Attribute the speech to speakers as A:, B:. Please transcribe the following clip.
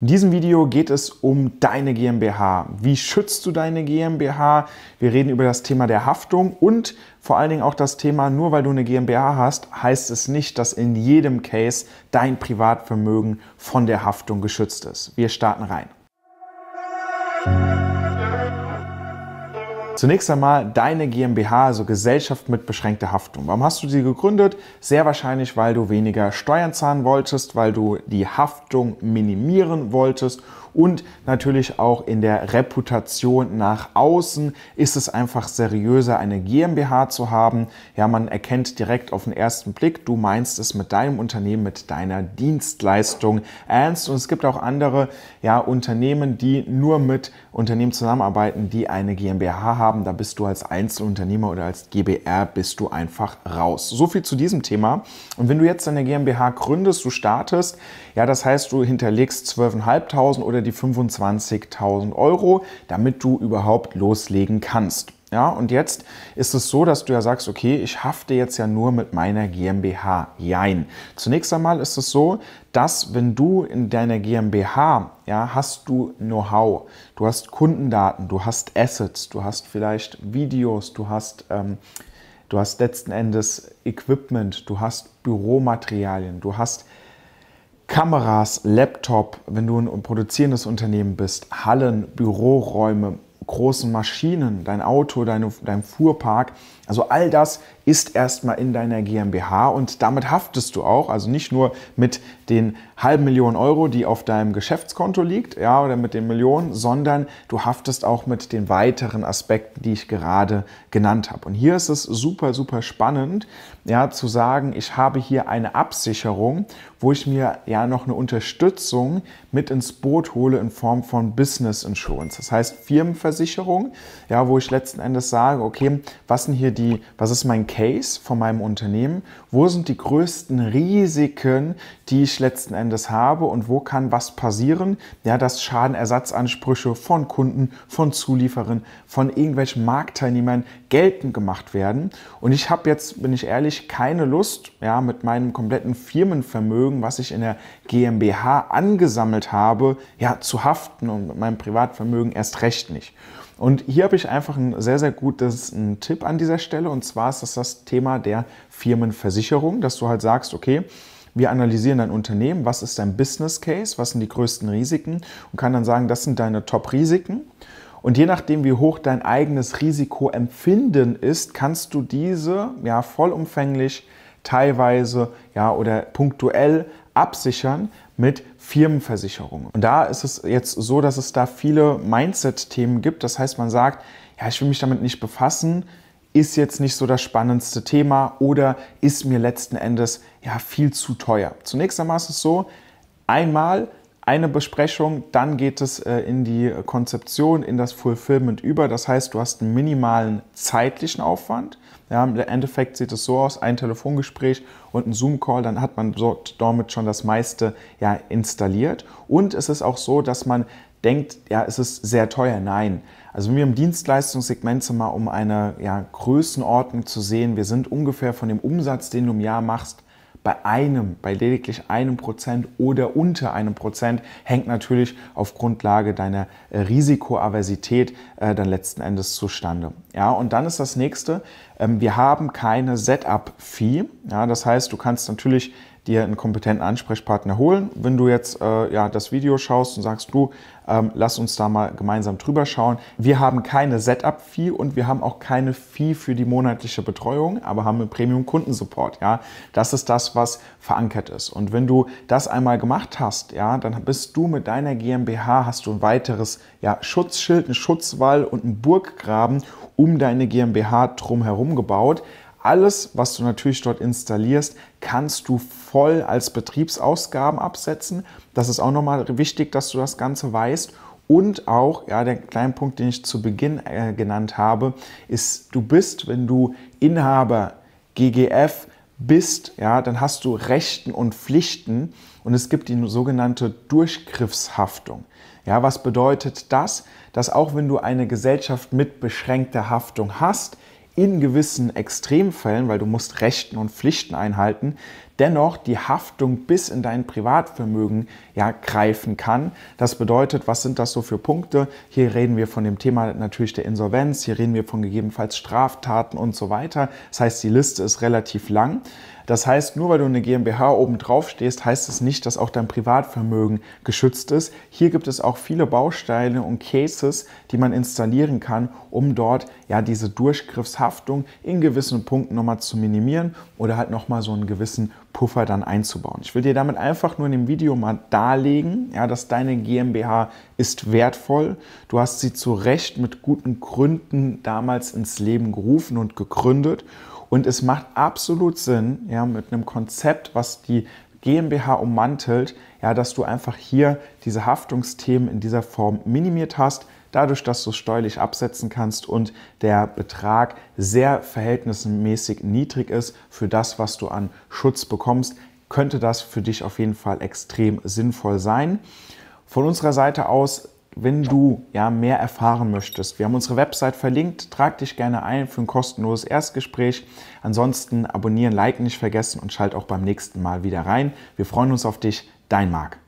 A: In diesem Video geht es um deine GmbH. Wie schützt du deine GmbH? Wir reden über das Thema der Haftung und vor allen Dingen auch das Thema, nur weil du eine GmbH hast, heißt es nicht, dass in jedem Case dein Privatvermögen von der Haftung geschützt ist. Wir starten rein. Zunächst einmal deine GmbH, also Gesellschaft mit beschränkter Haftung. Warum hast du sie gegründet? Sehr wahrscheinlich, weil du weniger Steuern zahlen wolltest, weil du die Haftung minimieren wolltest und natürlich auch in der Reputation nach außen ist es einfach seriöser, eine GmbH zu haben. Ja, man erkennt direkt auf den ersten Blick, du meinst es mit deinem Unternehmen, mit deiner Dienstleistung ernst. Und es gibt auch andere ja, Unternehmen, die nur mit Unternehmen zusammenarbeiten, die eine GmbH haben. Da bist du als Einzelunternehmer oder als GBR bist du einfach raus. So viel zu diesem Thema. Und wenn du jetzt eine GmbH gründest, du startest, ja, das heißt, du hinterlegst 12.500 oder die die 25.000 Euro, damit du überhaupt loslegen kannst. Ja, und jetzt ist es so, dass du ja sagst, okay, ich hafte jetzt ja nur mit meiner GmbH. Jein. Zunächst einmal ist es so, dass wenn du in deiner GmbH, ja, hast du Know-how, du hast Kundendaten, du hast Assets, du hast vielleicht Videos, du hast, ähm, du hast letzten Endes Equipment, du hast Büromaterialien, du hast Kameras, Laptop, wenn du ein produzierendes Unternehmen bist, Hallen, Büroräume, großen Maschinen, dein Auto, deine, dein Fuhrpark. Also all das ist erstmal in deiner GmbH und damit haftest du auch, also nicht nur mit den halben Millionen Euro, die auf deinem Geschäftskonto liegt, ja, oder mit den Millionen, sondern du haftest auch mit den weiteren Aspekten, die ich gerade genannt habe. Und hier ist es super, super spannend, ja, zu sagen, ich habe hier eine Absicherung wo ich mir ja noch eine Unterstützung mit ins Boot hole in Form von Business Insurance. Das heißt Firmenversicherung, ja, wo ich letzten Endes sage, okay, was sind hier die, was ist mein Case von meinem Unternehmen? Wo sind die größten Risiken, die ich letzten Endes habe und wo kann was passieren? Ja, dass Schadenersatzansprüche von Kunden, von Zulieferern, von irgendwelchen Marktteilnehmern geltend gemacht werden. Und ich habe jetzt, bin ich ehrlich, keine Lust, ja, mit meinem kompletten Firmenvermögen Vermögen, was ich in der GmbH angesammelt habe, ja, zu haften und mit meinem Privatvermögen erst recht nicht. Und hier habe ich einfach einen sehr, sehr guten Tipp an dieser Stelle. Und zwar ist das das Thema der Firmenversicherung, dass du halt sagst, okay, wir analysieren dein Unternehmen, was ist dein Business Case, was sind die größten Risiken und kann dann sagen, das sind deine Top-Risiken. Und je nachdem, wie hoch dein eigenes Risikoempfinden ist, kannst du diese ja vollumfänglich teilweise ja, oder punktuell absichern mit Firmenversicherungen. Und da ist es jetzt so, dass es da viele Mindset-Themen gibt. Das heißt, man sagt, ja, ich will mich damit nicht befassen, ist jetzt nicht so das spannendste Thema oder ist mir letzten Endes ja viel zu teuer. Zunächst einmal ist es so, einmal eine Besprechung, dann geht es äh, in die Konzeption, in das Fulfillment über. Das heißt, du hast einen minimalen zeitlichen Aufwand. Ja, Im Endeffekt sieht es so aus, ein Telefongespräch und ein Zoom-Call, dann hat man dort damit schon das meiste ja, installiert. Und es ist auch so, dass man denkt, ja, es ist sehr teuer. Nein. Also wenn wir im Dienstleistungssegment sind, mal um eine ja, Größenordnung zu sehen, wir sind ungefähr von dem Umsatz, den du im Jahr machst, bei einem, bei lediglich einem Prozent oder unter einem Prozent, hängt natürlich auf Grundlage deiner äh, Risikoaversität äh, dann letzten Endes zustande. Ja, und dann ist das nächste, ähm, wir haben keine Setup-Fee. Ja, das heißt, du kannst natürlich dir einen kompetenten Ansprechpartner holen. Wenn du jetzt äh, ja, das Video schaust und sagst, du, ähm, lass uns da mal gemeinsam drüber schauen. Wir haben keine Setup-Fee und wir haben auch keine Fee für die monatliche Betreuung, aber haben einen Premium-Kundensupport. Ja? Das ist das, was verankert ist. Und wenn du das einmal gemacht hast, ja, dann bist du mit deiner GmbH, hast du ein weiteres ja, Schutzschild, einen Schutzwall und einen Burggraben um deine GmbH drumherum gebaut alles, was du natürlich dort installierst, kannst du voll als Betriebsausgaben absetzen. Das ist auch nochmal wichtig, dass du das Ganze weißt. Und auch, ja, der kleine Punkt, den ich zu Beginn äh, genannt habe, ist, du bist, wenn du Inhaber GGF bist, ja, dann hast du Rechten und Pflichten und es gibt die sogenannte Durchgriffshaftung. Ja, was bedeutet das? Dass auch wenn du eine Gesellschaft mit beschränkter Haftung hast, in gewissen Extremfällen, weil du musst Rechten und Pflichten einhalten, dennoch die Haftung bis in dein Privatvermögen ja greifen kann. Das bedeutet, was sind das so für Punkte? Hier reden wir von dem Thema natürlich der Insolvenz, hier reden wir von gegebenenfalls Straftaten und so weiter. Das heißt, die Liste ist relativ lang. Das heißt, nur weil du eine GmbH oben drauf stehst, heißt es nicht, dass auch dein Privatvermögen geschützt ist. Hier gibt es auch viele Bausteine und Cases, die man installieren kann, um dort ja diese Durchgriffshaftung in gewissen Punkten nochmal zu minimieren oder halt nochmal so einen gewissen Puffer dann einzubauen. Ich will dir damit einfach nur in dem Video mal darlegen, ja, dass deine GmbH ist wertvoll. Du hast sie zu Recht mit guten Gründen damals ins Leben gerufen und gegründet. Und es macht absolut Sinn, ja, mit einem Konzept, was die GmbH ummantelt, ja, dass du einfach hier diese Haftungsthemen in dieser Form minimiert hast, dadurch, dass du es steuerlich absetzen kannst und der Betrag sehr verhältnismäßig niedrig ist für das, was du an Schutz bekommst, könnte das für dich auf jeden Fall extrem sinnvoll sein. Von unserer Seite aus wenn du ja mehr erfahren möchtest. Wir haben unsere Website verlinkt. Trag dich gerne ein für ein kostenloses Erstgespräch. Ansonsten abonnieren, liken nicht vergessen und schalt auch beim nächsten Mal wieder rein. Wir freuen uns auf dich. Dein Marc.